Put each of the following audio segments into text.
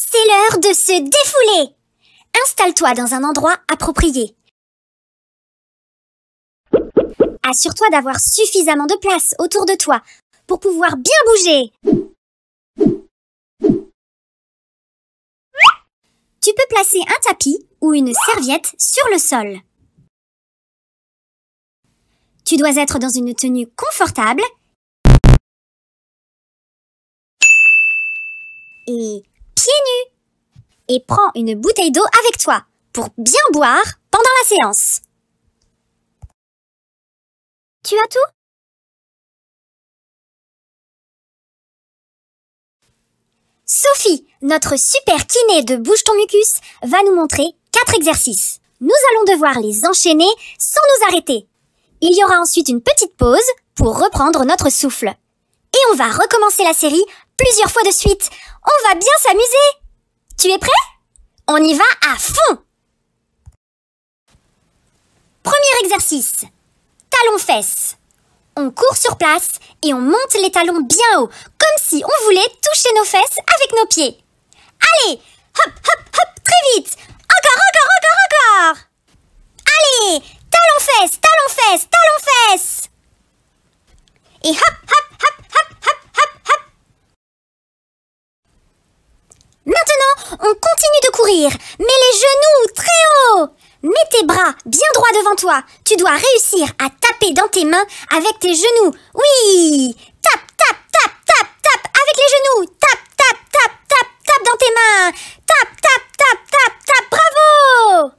C'est l'heure de se défouler. Installe-toi dans un endroit approprié. Assure-toi d'avoir suffisamment de place autour de toi pour pouvoir bien bouger. Tu peux placer un tapis ou une serviette sur le sol. Tu dois être dans une tenue confortable et et prends une bouteille d'eau avec toi pour bien boire pendant la séance. Tu as tout Sophie, notre super kiné de Bouge ton mucus, va nous montrer quatre exercices. Nous allons devoir les enchaîner sans nous arrêter. Il y aura ensuite une petite pause pour reprendre notre souffle. Et on va recommencer la série plusieurs fois de suite. On va bien s'amuser. Tu es prêt On y va à fond. Premier exercice. Talons-fesses. On court sur place et on monte les talons bien haut, comme si on voulait toucher nos fesses avec nos pieds. Allez, hop, hop, hop, très vite. Encore, encore, encore, encore. Allez, talons-fesses, talons-fesses, talons-fesses. Et hop, Mets les genoux très haut. Mets tes bras bien droit devant toi. Tu dois réussir à taper dans tes mains avec tes genoux. Oui. Tap, tap, tap, tap, tap avec les genoux. Tap, tap, tap, tap, tap dans tes mains. Tap, tap, tape, tape, tape. Bravo.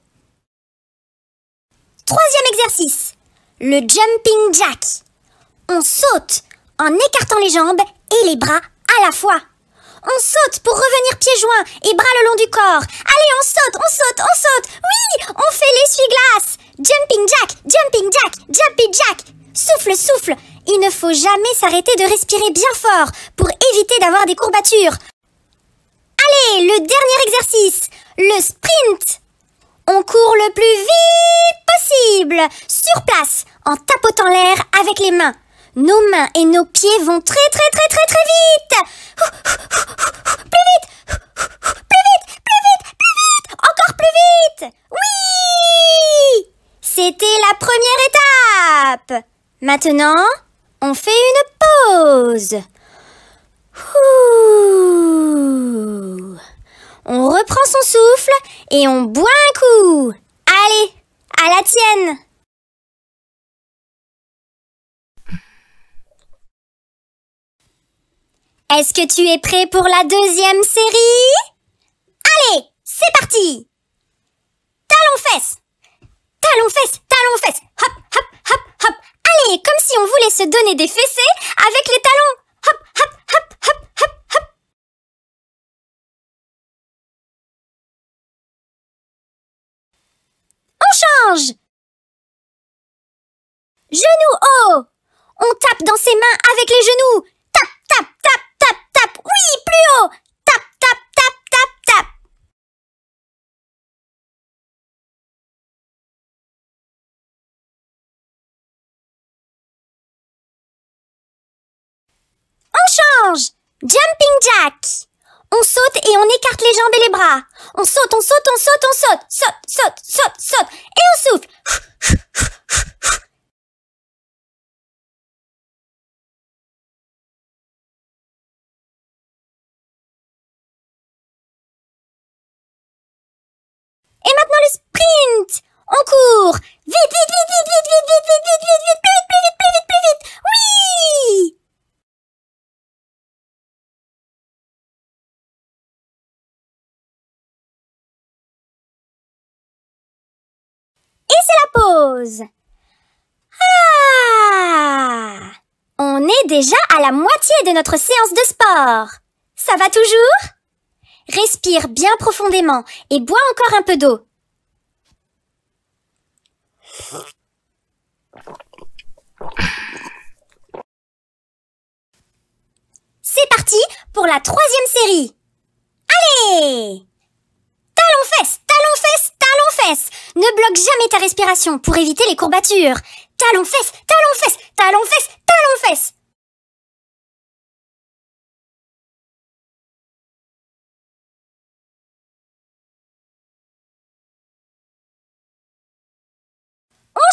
Troisième exercice. Le jumping jack. On saute en écartant les jambes et les bras à la fois. On saute pour pieds joints et bras le long du corps. Allez, on saute, on saute, on saute. Oui, on fait l'essuie-glace. Jumping jack, jumping jack, jumping jack. Souffle, souffle. Il ne faut jamais s'arrêter de respirer bien fort pour éviter d'avoir des courbatures. Allez, le dernier exercice, le sprint. On court le plus vite possible, sur place, en tapotant l'air avec les mains nos mains et nos pieds vont très très très très très vite. Plus vite, plus vite, plus vite, plus vite, encore plus vite. Oui C'était la première étape. Maintenant, on fait une pause. On reprend son souffle et on boit un coup. Allez, à la tienne Est-ce que tu es prêt pour la deuxième série Allez, c'est parti Talons-fesses Talons-fesses, talons-fesses Hop, hop, hop, hop Allez, comme si on voulait se donner des fessées avec les talons Hop, hop, hop, hop, hop, hop On change Genoux haut On tape dans ses mains avec les genoux Tap, tap, tap Tap, tap, tap, tap, On change Jumping jack on saute et on écarte les jambes et les bras. On saute, on saute, on saute, on saute, saute, saute, saute, saute, et on souffle. Ah On est déjà à la moitié de notre séance de sport. Ça va toujours Respire bien profondément et bois encore un peu d'eau. C'est parti pour la troisième série. Allez Ne bloque jamais ta respiration pour éviter les courbatures. talon fesses talon fesses talon fesses talon fesses On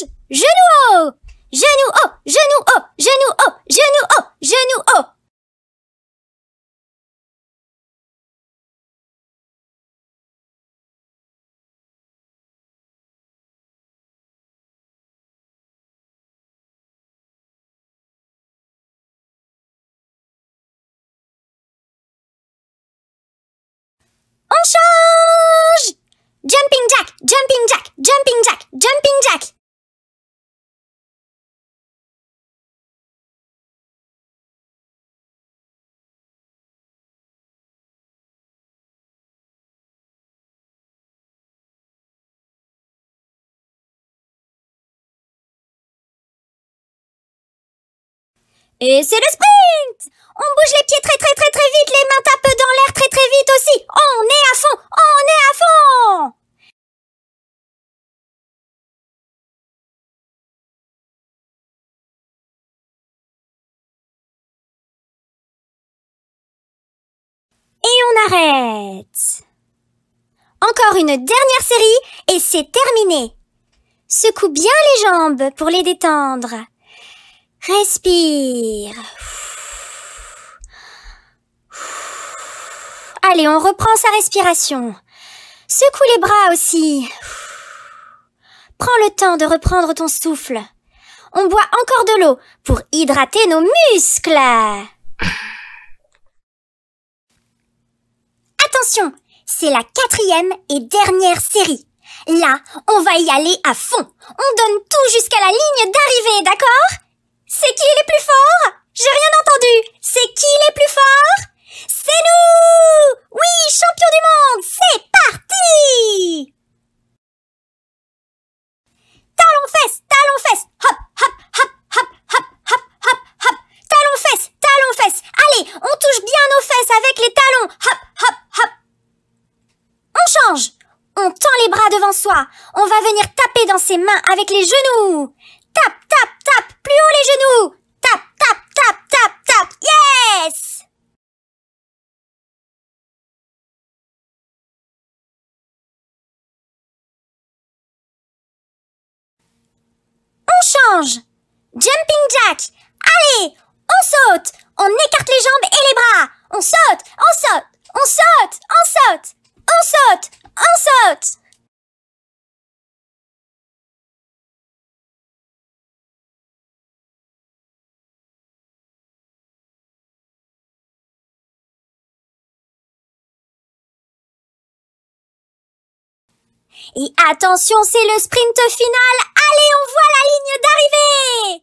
change Genou haut Genou haut Genou haut Genou haut Genou haut Genou haut Jack Et c'est le sprint On bouge les pieds très très très très vite, les mains tapent dans l'air très très vite aussi. Oh, Encore une dernière série et c'est terminé. Secoue bien les jambes pour les détendre. Respire. Allez, on reprend sa respiration. Secoue les bras aussi. Prends le temps de reprendre ton souffle. On boit encore de l'eau pour hydrater nos muscles. attention, c'est la quatrième et dernière série. Là, on va y aller à fond. On donne tout jusqu'à la ligne d'arrivée, d'accord C'est qui les plus forts J'ai rien entendu. on tend les bras devant soi. On va venir taper dans ses mains avec les genoux. Tap, tap, tap, plus haut les genoux. Tap, tap, tap, tap, tap. Yes! On change. Jumping jack. Allez, on saute. On écarte les jambes et les bras. On saute, on saute, on saute, on saute. On saute On saute Et attention, c'est le sprint final. Allez, on voit la ligne d'arrivée.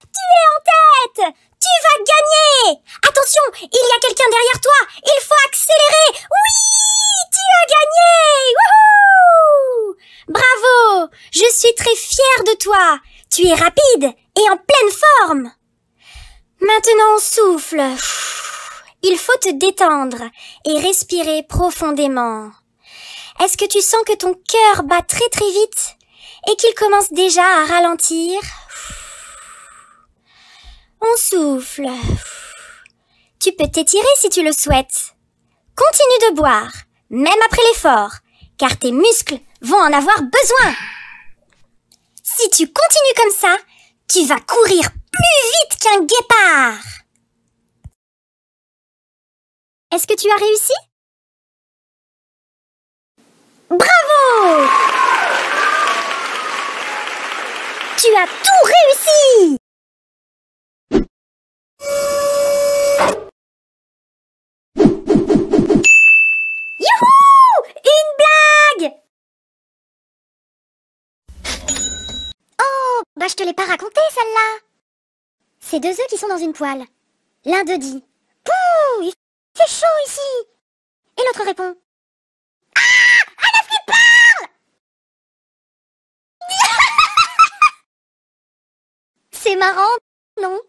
Tu es en tête as gagné Attention, il y a quelqu'un derrière toi Il faut accélérer Oui Tu as gagné Bravo Je suis très fière de toi Tu es rapide et en pleine forme Maintenant souffle. Il faut te détendre et respirer profondément. Est-ce que tu sens que ton cœur bat très très vite et qu'il commence déjà à ralentir on souffle. Tu peux t'étirer si tu le souhaites. Continue de boire, même après l'effort, car tes muscles vont en avoir besoin. Si tu continues comme ça, tu vas courir plus vite qu'un guépard. Est-ce que tu as réussi Bravo celle-là C'est deux œufs qui sont dans une poêle. L'un d'eux dit Pouh C'est chaud ici Et l'autre répond Ah parle C'est marrant, non